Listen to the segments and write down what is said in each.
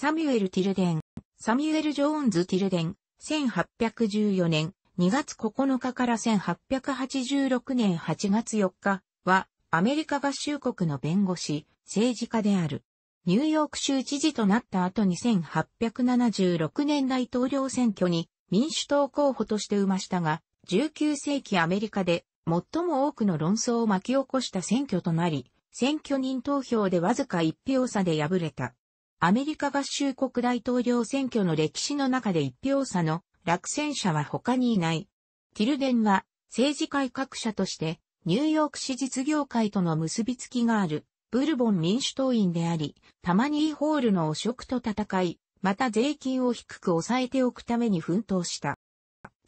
サミュエル・ティルデン、サミュエル・ジョーンズ・ティルデン、1814年2月9日から1886年8月4日は、アメリカ合衆国の弁護士、政治家である。ニューヨーク州知事となった後1 8 7 6年大統領選挙に民主党候補として生ましたが、19世紀アメリカで最も多くの論争を巻き起こした選挙となり、選挙人投票でわずか1票差で敗れた。アメリカ合衆国大統領選挙の歴史の中で一票差の落選者は他にいない。ティルデンは政治改革者としてニューヨーク市実業界との結びつきがあるブルボン民主党員であり、タマニーホールの汚職と戦い、また税金を低く抑えておくために奮闘した。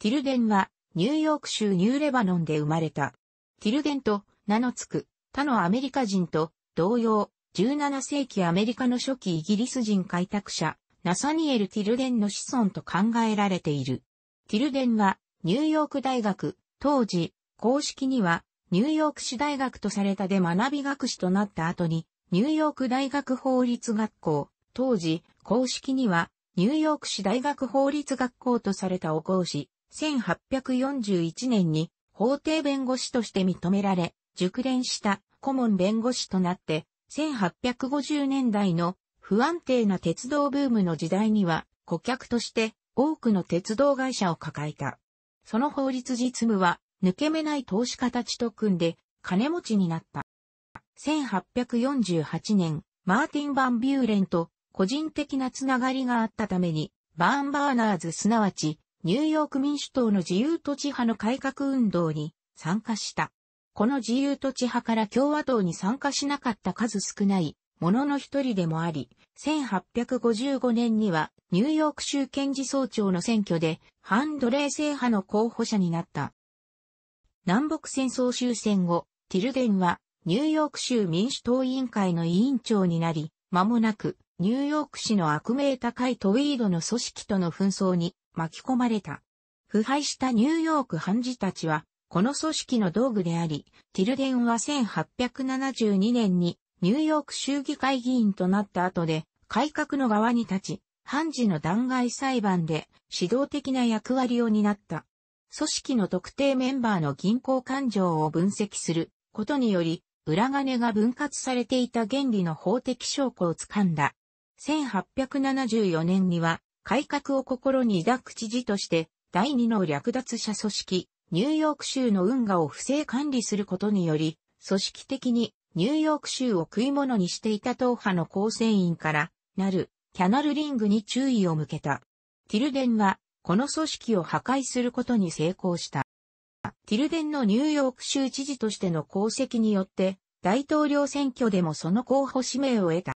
ティルデンはニューヨーク州ニューレバノンで生まれた。ティルデンと名の付く他のアメリカ人と同様、17世紀アメリカの初期イギリス人開拓者、ナサニエル・ティルデンの子孫と考えられている。ティルデンはニューヨーク大学、当時、公式にはニューヨーク市大学とされたで学び学士となった後に、ニューヨーク大学法律学校、当時、公式にはニューヨーク市大学法律学校とされたお講師、1841年に法廷弁護士として認められ、熟練した顧問弁護士となって、1850年代の不安定な鉄道ブームの時代には顧客として多くの鉄道会社を抱えた。その法律実務は抜け目ない投資家たちと組んで金持ちになった。1848年、マーティン・バン・ビューレンと個人的なつながりがあったために、バーン・バーナーズすなわち、ニューヨーク民主党の自由土地派の改革運動に参加した。この自由土地派から共和党に参加しなかった数少ないものの一人でもあり、1855年にはニューヨーク州検事総長の選挙で反奴隷制派の候補者になった。南北戦争終戦後、ティルデンはニューヨーク州民主党委員会の委員長になり、間もなくニューヨーク市の悪名高いトウィードの組織との紛争に巻き込まれた。腐敗したニューヨーク判事たちはこの組織の道具であり、ティルデンは1872年にニューヨーク州議会議員となった後で、改革の側に立ち、判事の弾劾裁判で指導的な役割を担った。組織の特定メンバーの銀行勘定を分析することにより、裏金が分割されていた原理の法的証拠をつかんだ。1874年には、改革を心に抱く知事として、第二の略奪者組織、ニューヨーク州の運河を不正管理することにより、組織的にニューヨーク州を食い物にしていた党派の構成員からなるキャナルリングに注意を向けた。ティルデンはこの組織を破壊することに成功した。ティルデンのニューヨーク州知事としての功績によって大統領選挙でもその候補指名を得た。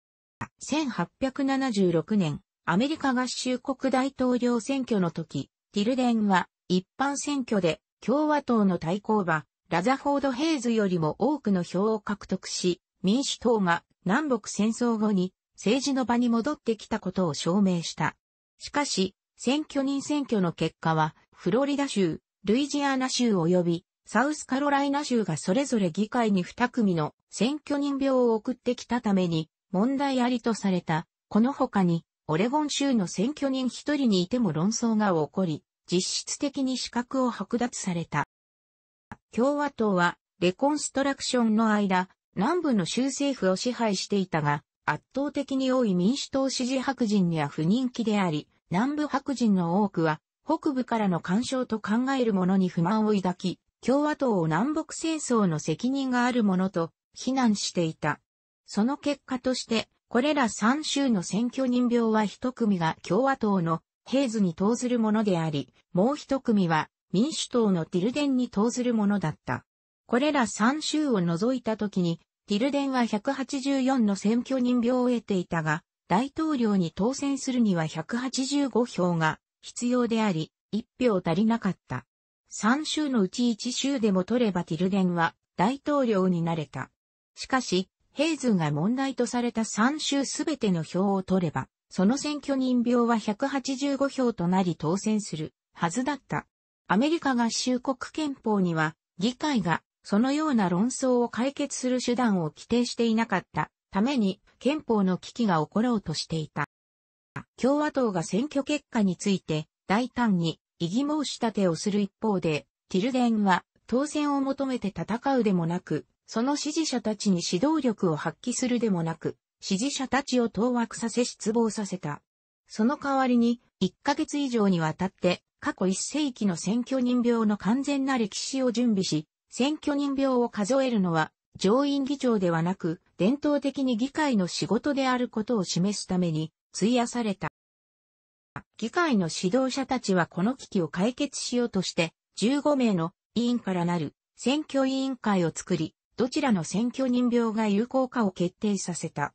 1876年、アメリカ合衆国大統領選挙の時、ティルデンは一般選挙で共和党の対抗馬、ラザフォード・ヘイズよりも多くの票を獲得し、民主党が南北戦争後に政治の場に戻ってきたことを証明した。しかし、選挙人選挙の結果は、フロリダ州、ルイジアナ州及びサウスカロライナ州がそれぞれ議会に2組の選挙人票を送ってきたために問題ありとされた。この他に、オレゴン州の選挙人1人にいても論争が起こり、実質的に資格を剥奪された。共和党はレコンストラクションの間、南部の州政府を支配していたが、圧倒的に多い民主党支持白人には不人気であり、南部白人の多くは北部からの干渉と考える者に不満を抱き、共和党を南北戦争の責任があるものと非難していた。その結果として、これら3州の選挙人票は一組が共和党のヘイズに投ずるものであり、もう一組は民主党のティルデンに投ずるものだった。これら三州を除いた時に、ティルデンは184の選挙人票を得ていたが、大統領に当選するには185票が必要であり、1票足りなかった。三州のうち1州でも取ればティルデンは大統領になれた。しかし、ヘイズが問題とされた三州すべての票を取れば、その選挙人票は185票となり当選するはずだった。アメリカ合衆国憲法には、議会がそのような論争を解決する手段を規定していなかったために憲法の危機が起ころうとしていた。共和党が選挙結果について大胆に異議申し立てをする一方で、ティルデンは当選を求めて戦うでもなく、その支持者たちに指導力を発揮するでもなく、支持者たちを当惑させ失望させた。その代わりに、1ヶ月以上にわたって、過去1世紀の選挙人病の完全な歴史を準備し、選挙人病を数えるのは、上院議長ではなく、伝統的に議会の仕事であることを示すために、費やされた。議会の指導者たちはこの危機を解決しようとして、15名の委員からなる選挙委員会を作り、どちらの選挙人病が有効かを決定させた。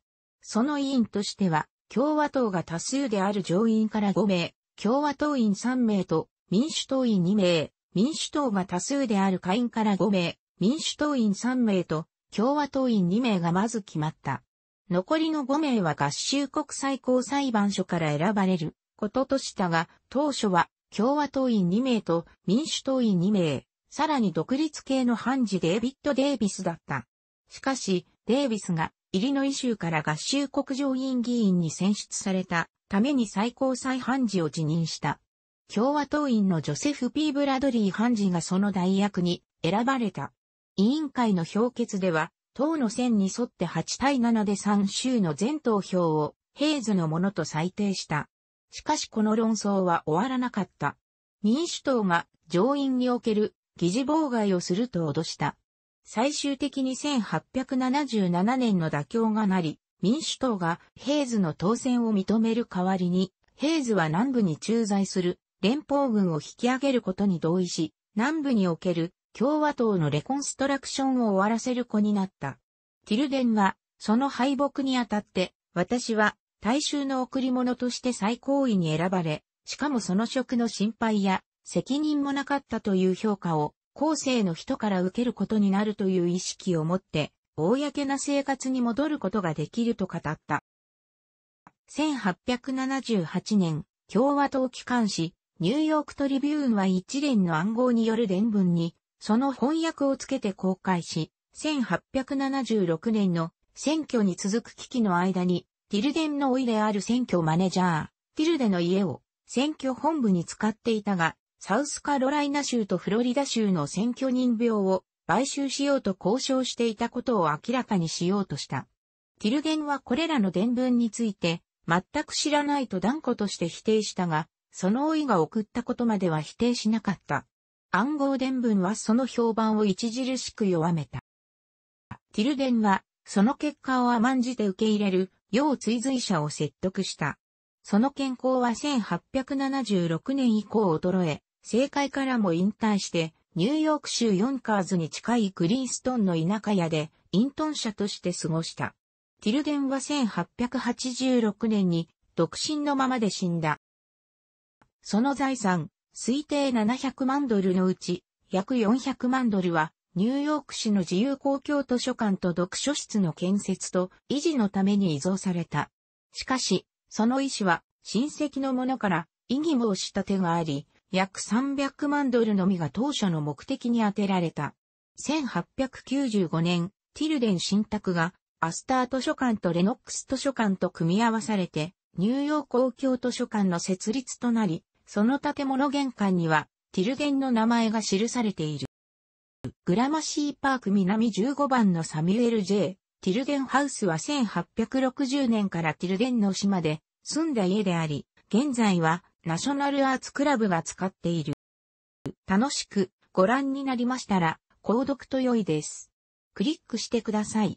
その委員としては、共和党が多数である上院から5名、共和党員3名と民主党員2名、民主党が多数である下院から5名、民主党員3名と共和党員2名がまず決まった。残りの5名は合衆国最高裁判所から選ばれることとしたが、当初は共和党員2名と民主党員2名、さらに独立系の判事デイビッド・デイビスだった。しかし、デイビスがイリノイ州から合衆国上院議員に選出されたために最高裁判事を辞任した。共和党員のジョセフ・ピー・ブラドリー判事がその代役に選ばれた。委員会の評決では、党の線に沿って8対7で3州の全投票をヘイズのものと裁定した。しかしこの論争は終わらなかった。民主党が上院における議事妨害をすると脅した。最終的に1877年の妥協がなり、民主党がヘイズの当選を認める代わりに、ヘイズは南部に駐在する連邦軍を引き上げることに同意し、南部における共和党のレコンストラクションを終わらせる子になった。ティルデンは、その敗北にあたって、私は大衆の贈り物として最高位に選ばれ、しかもその職の心配や責任もなかったという評価を後世の人から受けることになるという意識を持って、公な生活に戻ることができると語った。1878年、共和党機関紙、ニューヨークトリビューンは一連の暗号による伝聞に、その翻訳をつけて公開し、1876年の選挙に続く危機の間に、ティルデンの老いである選挙マネージャー、ティルデの家を選挙本部に使っていたが、サウスカロライナ州とフロリダ州の選挙人病を買収しようと交渉していたことを明らかにしようとした。ティルゲンはこれらの伝聞について、全く知らないと断固として否定したが、その老いが送ったことまでは否定しなかった。暗号伝聞はその評判を著しく弱めた。ティルゲンは、その結果を甘んじて受け入れる、要追随者を説得した。その健康は1876年以降衰え、政界からも引退して、ニューヨーク州ヨンカーズに近いグリーンストンの田舎屋で、イントン社として過ごした。ティルデンは1886年に、独身のままで死んだ。その財産、推定700万ドルのうち、約400万ドルは、ニューヨーク市の自由公共図書館と読書室の建設と維持のために依贈された。しかし、その意思は親戚の者から異議申し立てがあり、約300万ドルのみが当初の目的に充てられた。1895年、ティルデン新宅がアスター図書館とレノックス図書館と組み合わされて、ニューヨーク公共図書館の設立となり、その建物玄関には、ティルデンの名前が記されている。グラマシーパーク南15番のサミュエル・ J・ ティルデンハウスは1860年からティルデンの島で住んだ家であり、現在はナショナルアーツクラブが使っている。楽しくご覧になりましたら、購読と良いです。クリックしてください。